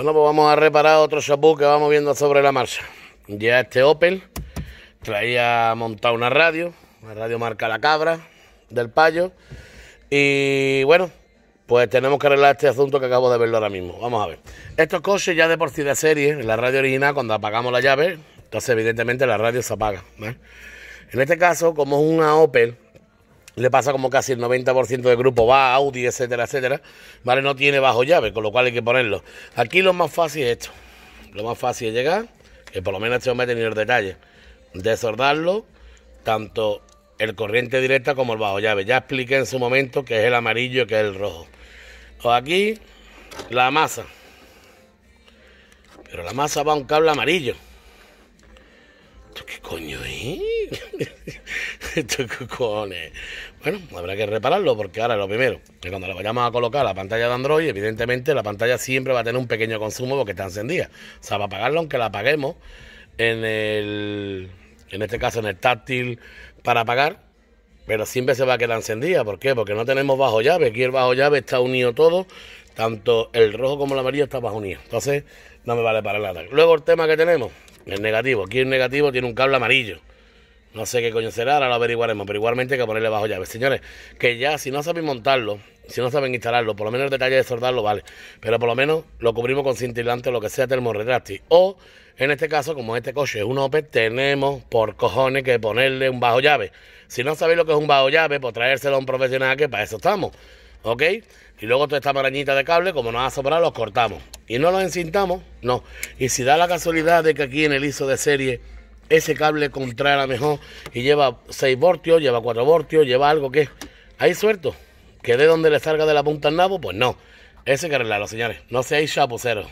Bueno, pues vamos a reparar otro chapú que vamos viendo sobre la marcha. Ya este Opel traía montada una radio, la radio marca La Cabra del Payo. Y bueno, pues tenemos que arreglar este asunto que acabo de verlo ahora mismo. Vamos a ver. Estos coches ya de por sí de serie, en la radio original, cuando apagamos la llave, entonces evidentemente la radio se apaga. ¿eh? En este caso, como es una Opel, le pasa como casi el 90% del grupo va a Audi, etcétera, etcétera, ¿vale? No tiene bajo llave, con lo cual hay que ponerlo. Aquí lo más fácil es esto. Lo más fácil es llegar, que por lo menos este hombre tenía el detalle, desordarlo, tanto el corriente directa como el bajo llave. Ya expliqué en su momento que es el amarillo, y que es el rojo. O aquí, la masa. Pero la masa va a un cable amarillo. Coño, ¿eh? Estos cojones. Bueno, habrá que repararlo porque ahora lo primero, que cuando le vayamos a colocar la pantalla de Android, evidentemente la pantalla siempre va a tener un pequeño consumo porque está encendida. O sea, va a apagarlo, aunque la apaguemos en el, en este caso en el táctil para apagar, pero siempre se va a quedar encendida. ¿Por qué? Porque no tenemos bajo llave. Aquí el bajo llave está unido todo, tanto el rojo como el amarillo está bajo unido. Entonces, no me vale para nada. Luego el tema que tenemos, el negativo. Aquí el negativo tiene un cable amarillo. No sé qué coño será, ahora lo averiguaremos, pero igualmente hay que ponerle bajo llave. Señores, que ya si no saben montarlo, si no saben instalarlo, por lo menos el detalle de soldarlo vale. Pero por lo menos lo cubrimos con cintilante o lo que sea termorretráctil. O, en este caso, como este coche es un Opel, tenemos por cojones que ponerle un bajo llave. Si no sabéis lo que es un bajo llave, pues traérselo a un profesional que para eso estamos. ¿ok? Y luego toda esta marañita de cable, como nos ha sobrado, los cortamos. Y no los encintamos, no. Y si da la casualidad de que aquí en el ISO de serie ese cable contrara mejor y lleva 6 voltios, lleva 4 voltios, lleva algo que... ¿Hay suelto? ¿Que de donde le salga de la punta al nabo? Pues no. Ese que arreglarlo, señores. No seáis chapuceros.